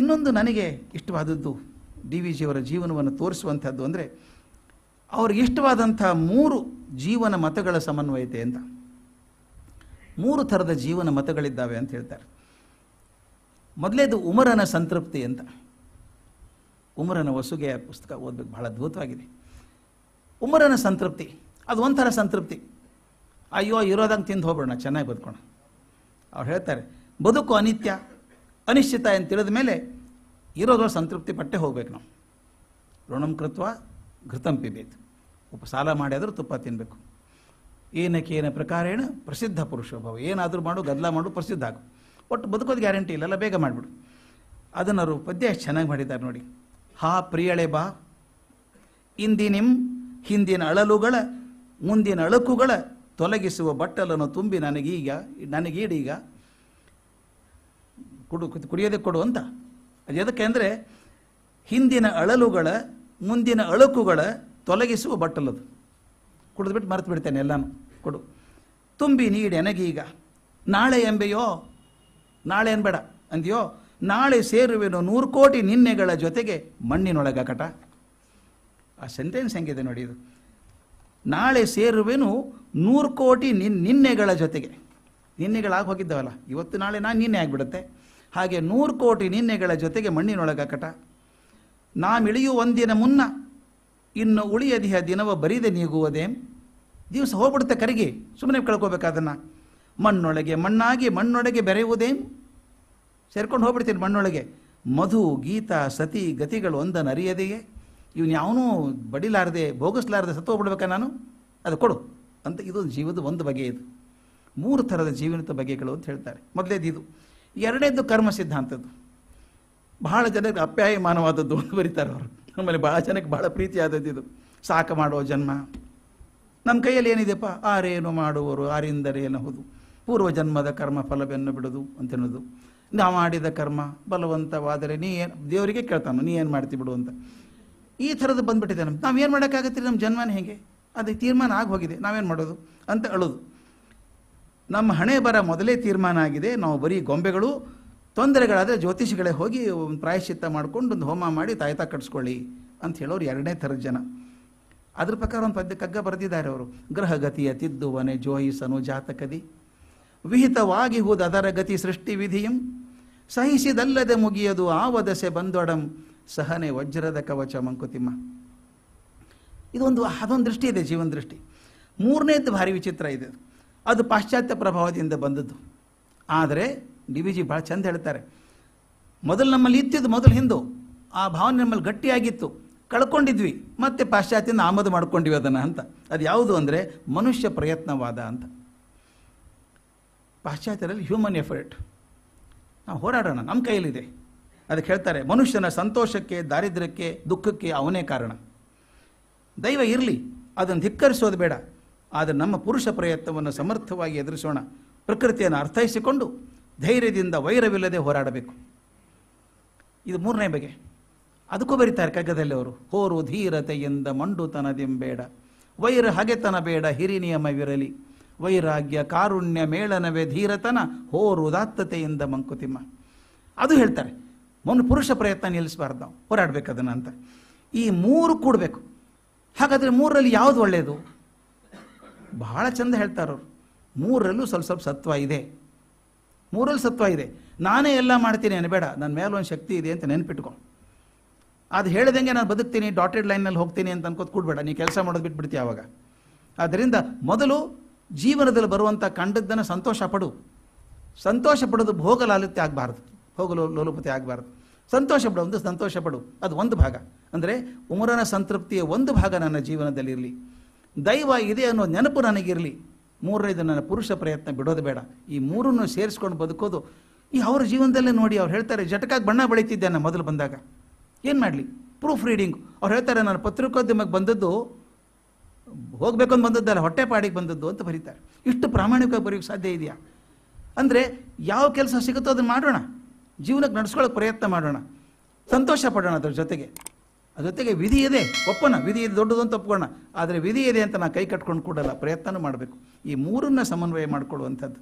ಇನ್ನೊಂದು ನನಗೆ ಇಷ್ಟವಾದದ್ದು ಡಿ ವಿ ಜಿಯವರ ಜೀವನವನ್ನು ತೋರಿಸುವಂಥದ್ದು ಅಂದರೆ ಅವ್ರಿಗೆ ಇಷ್ಟವಾದಂಥ ಮೂರು ಜೀವನ ಮತಗಳ ಸಮನ್ವಯತೆ ಅಂತ ಮೂರು ಥರದ ಜೀವನ ಮತಗಳಿದ್ದಾವೆ ಅಂತ ಹೇಳ್ತಾರೆ ಮೊದಲೇದು ಉಮರನ ಸಂತೃಪ್ತಿ ಅಂತ ಉಮರನ ವಸುಗೆ ಪುಸ್ತಕ ಓದಬೇಕು ಬಹಳ ಅದ್ಭುತವಾಗಿದೆ ಉಮರನ ಸಂತೃಪ್ತಿ ಅದು ಒಂಥರ ಸಂತೃಪ್ತಿ ಅಯ್ಯೋ ಇರೋದಂಗೆ ತಿಂದು ಹೋಗ್ಬಿಡೋಣ ಚೆನ್ನಾಗಿ ಬದುಕೋಣ ಅವ್ರು ಹೇಳ್ತಾರೆ ಬದುಕು ಅನಿತ್ಯ ಅನಿಶ್ಚಿತ ಅಂತ ತಿಳಿದ ಮೇಲೆ ಇರೋದ್ರ ಸಂತೃಪ್ತಿ ಪಟ್ಟೆ ಹೋಗ್ಬೇಕು ನಾವು ಋಣಂ ಕೃತ್ವ ಘೃತಂ ಪಿಬೇತು ಉಪ ಸಾಲ ಮಾಡಿದ್ರೂ ತುಪ್ಪ ತಿನ್ನಬೇಕು ಏನಕ್ಕೆ ಪ್ರಕಾರ ಪ್ರಕಾರೇಣ ಪ್ರಸಿದ್ಧ ಭಾವ ಏನಾದರೂ ಮಾಡು ಗದ್ಲ ಮಾಡು ಪ್ರಸಿದ್ಧ ಆಗು ಒಟ್ಟು ಬದುಕೋದು ಗ್ಯಾರಂಟಿ ಇಲ್ಲಲ್ಲ ಬೇಗ ಮಾಡಿಬಿಡು ಅವರು ಪದ್ಯ ಎಷ್ಟು ಚೆನ್ನಾಗಿ ಮಾಡಿದ್ದಾರೆ ನೋಡಿ ಹಾ ಪ್ರಿಯಳೆ ಬಾ ಹಿಂದಿನಿಮ್ ಹಿಂದಿನ ಅಳಲುಗಳ ಮುಂದಿನ ಅಳಕುಗಳ ತೊಲಗಿಸುವ ಬಟ್ಟಲನ್ನು ತುಂಬಿ ನನಗೀಗ ನನಗೀಡೀಗ ಕೊಡು ಕುಡಿಯೋದಕ್ಕೆ ಕೊಡು ಅಂತ ಅದು ಎದಕ್ಕೆ ಅಂದರೆ ಹಿಂದಿನ ಅಳಲುಗಳ ಮುಂದಿನ ಅಳುಕುಗಳ ತೊಲಗಿಸುವ ಬಟ್ಟಲದು ಕುಡಿದ್ಬಿಟ್ಟು ಮರೆತು ಬಿಡ್ತೇನೆ ಎಲ್ಲಾನು ಕೊಡು ತುಂಬಿ ನೀಡೆನಗೀಗ ನಾಳೆ ಎಂಬೆಯೋ ನಾಳೆ ಏನ್ಬೇಡ ಅಂದ್ಯೋ ನಾಳೆ ಸೇರುವೆನು ನೂರು ಕೋಟಿ ನಿನ್ನೆಗಳ ಜೊತೆಗೆ ಮಣ್ಣಿನೊಳಗ ಕಟ ಆ ಸೆಂಟೆನ್ಸ್ ಹೆಂಗಿದೆ ನೋಡಿ ಇದು ನಾಳೆ ಸೇರುವೆನು ನೂರು ಕೋಟಿ ನಿನ್ನೆಗಳ ಜೊತೆಗೆ ನಿನ್ನೆಗಳಾಗಿ ಹೋಗಿದ್ದಾವಲ್ಲ ಇವತ್ತು ನಾಳೆ ನಾನು ನಿನ್ನೆ ಆಗಿಬಿಡುತ್ತೆ ಹಾಗೆ ನೂರು ಕೋಟಿ ನಿನ್ನೆಗಳ ಜೊತೆಗೆ ಮಣ್ಣಿನೊಳಗ ಕಟ ನಾಮಿಳಿಯುವ ಒಂದಿನ ಮುನ್ನ ಇನ್ನು ಉಳಿಯದಿಹ ದಿನವ ಬರೀದೆ ನೀಗುವುದೇ ದಿವಸ ಹೋಗ್ಬಿಡುತ್ತೆ ಕರಿಗೆ ಸುಮ್ಮನೆ ಕಳ್ಕೋಬೇಕಾದನ್ನು ಮಣ್ಣೊಳಗೆ ಮಣ್ಣಾಗಿ ಮಣ್ಣೊಳಗೆ ಬೆರೆಯುವುದೇ ಸೇರ್ಕೊಂಡು ಹೋಗ್ಬಿಡ್ತೀನಿ ಮಣ್ಣೊಳಗೆ ಮಧು ಗೀತ ಸತಿ ಗತಿಗಳು ಒಂದನ್ನು ಅರಿಯದೆಯೇ ಇವನು ಯಾವನೂ ಬಡಿಲಾರದೆ ಭೋಗಿಸ್ಲಾರದೆ ಸತ್ತು ಹೋಗ್ಬಿಡ್ಬೇಕಾ ನಾನು ಅದು ಕೊಡು ಅಂತ ಇದು ಜೀವದ ಒಂದು ಬಗೆ ಇದು ಮೂರು ಥರದ ಜೀವನದ ಬಗೆಗಳು ಅಂತ ಹೇಳ್ತಾರೆ ಮೊದಲೇದು ಇದು ಎರಡೇದು ಕರ್ಮ ಸಿದ್ಧಾಂತದ್ದು ಬಹಳ ಜನಕ್ಕೆ ಅಪ್ಯಾಯಮಾನವಾದದ್ದು ಅಂತ ಬರೀತಾರೆ ಅವರು ಆಮೇಲೆ ಭಾಳ ಜನಕ್ಕೆ ಭಾಳ ಪ್ರೀತಿ ಆದದ್ದು ಇದು ಸಾಕ ಮಾಡುವ ಜನ್ಮ ನಮ್ಮ ಕೈಯಲ್ಲಿ ಏನಿದೆಪ್ಪ ಆರೇನು ಮಾಡುವರು ಆರಿಂದರೆ ಹೌದು ಪೂರ್ವ ಜನ್ಮದ ಕರ್ಮ ಫಲವನ್ನು ಬಿಡೋದು ಹೇಳೋದು ನಾ ಮಾಡಿದ ಕರ್ಮ ಬಲವಂತವಾದರೆ ನೀ ಏನು ದೇವರಿಗೆ ಕೇಳ್ತಾನು ನೀ ಏನು ಮಾಡ್ತಿ ಬಿಡು ಅಂತ ಈ ಥರದ್ದು ಬಂದುಬಿಟ್ಟಿದೆ ನಮ್ಮ ನಾವೇನು ಮಾಡೋಕ್ಕಾಗತ್ತೆ ನಮ್ಮ ಜನ್ಮನ ಹೇಗೆ ಅದು ತೀರ್ಮಾನ ಆಗಿ ಹೋಗಿದೆ ನಾವೇನು ಮಾಡೋದು ಅಂತ ಅಳೋದು ನಮ್ಮ ಹಣೆ ಬರ ಮೊದಲೇ ತೀರ್ಮಾನ ಆಗಿದೆ ನಾವು ಬರೀ ಗೊಂಬೆಗಳು ತೊಂದರೆಗಳಾದರೆ ಜ್ಯೋತಿಷಿಗಳೇ ಹೋಗಿ ಒಂದು ಪ್ರಾಯಶ್ಚಿತ್ತ ಮಾಡ್ಕೊಂಡು ಒಂದು ಹೋಮ ಮಾಡಿ ತಾಯ್ತ ಕಟ್ಸ್ಕೊಳ್ಳಿ ಅಂತ ಹೇಳೋರು ಎರಡನೇ ಥರದ ಜನ ಅದ್ರ ಪ್ರಕಾರ ಒಂದು ಪದ್ಯ ಕಗ್ಗ ಬರೆದಿದ್ದಾರೆ ಅವರು ಗ್ರಹಗತಿಯ ತಿದ್ದುವನೆ ಜೋಯಿಸನು ಜಾತಕದಿ ವಿಹಿತವಾಗಿ ಹೋದ ಅದರ ಗತಿ ಸೃಷ್ಟಿ ವಿಧಿಯಂ ಸಹಿಸಿದಲ್ಲದೆ ಮುಗಿಯದು ಆವದಸೆ ಬಂದೊಡಂ ಸಹನೆ ವಜ್ರದ ಕವಚ ಮಂಕುತಿಮ್ಮ ಇದೊಂದು ಅದೊಂದು ದೃಷ್ಟಿ ಇದೆ ಜೀವನ ದೃಷ್ಟಿ ಮೂರನೇದ್ದು ಭಾರಿ ವಿಚಿತ್ರ ಇದೆ ಅದು ಪಾಶ್ಚಾತ್ಯ ಪ್ರಭಾವದಿಂದ ಬಂದದ್ದು ಆದರೆ ಡಿ ವಿ ಜಿ ಭಾಳ ಚಂದ ಹೇಳ್ತಾರೆ ಮೊದಲು ನಮ್ಮಲ್ಲಿ ಇತ್ತಿದ್ದು ಮೊದಲು ಹಿಂದೂ ಆ ಭಾವನೆ ನಮ್ಮಲ್ಲಿ ಗಟ್ಟಿಯಾಗಿತ್ತು ಕಳ್ಕೊಂಡಿದ್ವಿ ಮತ್ತೆ ಪಾಶ್ಚಾತ್ಯನ ಆಮದು ಮಾಡ್ಕೊಂಡಿವಿ ಅದನ್ನು ಅಂತ ಅದು ಯಾವುದು ಅಂದರೆ ಮನುಷ್ಯ ಪ್ರಯತ್ನವಾದ ಅಂತ ಪಾಶ್ಚಾತ್ಯರಲ್ಲಿ ಹ್ಯೂಮನ್ ಎಫರ್ಟ್ ನಾವು ಹೋರಾಡೋಣ ನಮ್ಮ ಕೈಯಲ್ಲಿದೆ ಅದಕ್ಕೆ ಹೇಳ್ತಾರೆ ಮನುಷ್ಯನ ಸಂತೋಷಕ್ಕೆ ದಾರಿದ್ರ್ಯಕ್ಕೆ ದುಃಖಕ್ಕೆ ಅವನೇ ಕಾರಣ ದೈವ ಇರಲಿ ಅದನ್ನು ಧಿಕ್ಕರಿಸೋದು ಬೇಡ ಆದರೆ ನಮ್ಮ ಪುರುಷ ಪ್ರಯತ್ನವನ್ನು ಸಮರ್ಥವಾಗಿ ಎದುರಿಸೋಣ ಪ್ರಕೃತಿಯನ್ನು ಅರ್ಥೈಸಿಕೊಂಡು ಧೈರ್ಯದಿಂದ ವೈರವಿಲ್ಲದೆ ಹೋರಾಡಬೇಕು ಇದು ಮೂರನೇ ಬಗೆ ಅದಕ್ಕೂ ಬರೀತಾರೆ ಕಗ್ಗದಲ್ಲಿ ಅವರು ಹೋರು ಧೀರತೆಯಿಂದ ಮಂಡುತನದಿಂಬೇಡ ವೈರ ಹಗೆತನ ಬೇಡ ಹಿರಿ ನಿಯಮವಿರಲಿ ವೈರಾಗ್ಯ ಕಾರುಣ್ಯ ಮೇಳನವೇ ಧೀರತನ ಹೋರು ದಾತ್ತತೆಯಿಂದ ಮಂಕುತಿಮ್ಮ ಅದು ಹೇಳ್ತಾರೆ ಮೊನ್ನೆ ಪುರುಷ ಪ್ರಯತ್ನ ನಿಲ್ಲಿಸಬಾರ್ದು ನಾವು ಹೋರಾಡಬೇಕು ಅದನ್ನ ಅಂತ ಈ ಮೂರು ಕೂಡಬೇಕು ಹಾಗಾದರೆ ಮೂರರಲ್ಲಿ ಯಾವುದು ಒಳ್ಳೆಯದು ಬಹಳ ಚಂದ ಹೇಳ್ತಾರವ್ರು ಮೂರಲ್ಲೂ ಸ್ವಲ್ಪ ಸ್ವಲ್ಪ ಸತ್ವ ಇದೆ ಮೂರಲ್ಲಿ ಸತ್ವ ಇದೆ ನಾನೇ ಎಲ್ಲ ಮಾಡ್ತೀನಿ ಅನ್ಬೇಡ ನನ್ನ ಮೇಲೆ ಒಂದು ಶಕ್ತಿ ಇದೆ ಅಂತ ನೆನ್ಪಿಟ್ಕೊಂಡು ಅದು ಹೇಳ್ದಂಗೆ ನಾನು ಬದುಕ್ತೀನಿ ಡಾಟೆಡ್ ಲೈನ್ನಲ್ಲಿ ಹೋಗ್ತೀನಿ ಅಂತ ಅನ್ಕೋದು ಕೂಡಬೇಡ ನೀ ಕೆಲಸ ಮಾಡೋದು ಬಿಟ್ಬಿಡ್ತೀಯ ಆವಾಗ ಆದ್ದರಿಂದ ಮೊದಲು ಜೀವನದಲ್ಲಿ ಬರುವಂಥ ಕಂಡದ್ದನ್ನು ಸಂತೋಷ ಪಡು ಸಂತೋಷ ಪಡೋದು ಭೋಗ ಲಾಲಿತ್ಯ ಆಗಬಾರ್ದು ಭೋಗ ಲೋಲುಪತಿ ಆಗಬಾರ್ದು ಸಂತೋಷ ಪಡು ಒಂದು ಸಂತೋಷ ಪಡು ಅದು ಒಂದು ಭಾಗ ಅಂದರೆ ಉಮರನ ಸಂತೃಪ್ತಿಯ ಒಂದು ಭಾಗ ನನ್ನ ಜೀವನದಲ್ಲಿರಲಿ ದೈವ ಇದೆ ಅನ್ನೋ ನೆನಪು ನನಗಿರಲಿ ಮೂರನೇದು ನನ್ನ ಪುರುಷ ಪ್ರಯತ್ನ ಬಿಡೋದು ಬೇಡ ಈ ಮೂರನ್ನು ಸೇರಿಸ್ಕೊಂಡು ಬದುಕೋದು ಈ ಅವ್ರ ಜೀವನದಲ್ಲೇ ನೋಡಿ ಅವ್ರು ಹೇಳ್ತಾರೆ ಜಟಕಾಗಿ ಬಣ್ಣ ಬೆಳೀತಿದ್ದೆ ನಾನು ಮೊದಲು ಬಂದಾಗ ಏನು ಮಾಡಲಿ ಪ್ರೂಫ್ ರೀಡಿಂಗ್ ಅವ್ರು ಹೇಳ್ತಾರೆ ನಾನು ಪತ್ರಿಕೋದ್ಯಮಕ್ಕೆ ಬಂದದ್ದು ಹೋಗಬೇಕು ಅಂತ ಬಂದದ್ದಲ್ಲ ಹೊಟ್ಟೆ ಪಾಡಿಗೆ ಬಂದದ್ದು ಅಂತ ಬರೀತಾರೆ ಇಷ್ಟು ಪ್ರಾಮಾಣಿಕವಾಗಿ ಬರೆಯೋಕ್ಕೆ ಸಾಧ್ಯ ಇದೆಯಾ ಅಂದರೆ ಯಾವ ಕೆಲಸ ಸಿಗುತ್ತೋ ಅದನ್ನು ಮಾಡೋಣ ಜೀವನಕ್ಕೆ ನಡೆಸ್ಕೊಳ್ಳೋಕೆ ಪ್ರಯತ್ನ ಮಾಡೋಣ ಸಂತೋಷ ಪಡೋಣ ಅದ್ರ ಜೊತೆಗೆ ಜೊತೆಗೆ ವಿಧಿ ಇದೆ ಒಪ್ಪನ ವಿಧಿ ಇದೆ ದೊಡ್ಡದು ಅಂತ ಒಪ್ಕೋಣ ಆದರೆ ವಿಧಿ ಇದೆ ಅಂತ ನಾನು ಕೈ ಕಟ್ಕೊಂಡು ಕೂಡಲ್ಲ ಪ್ರಯತ್ನ ಮಾಡಬೇಕು ಈ ಮೂರನ್ನ ಸಮನ್ವಯ ಮಾಡಿಕೊಳ್ಳುವಂಥದ್ದು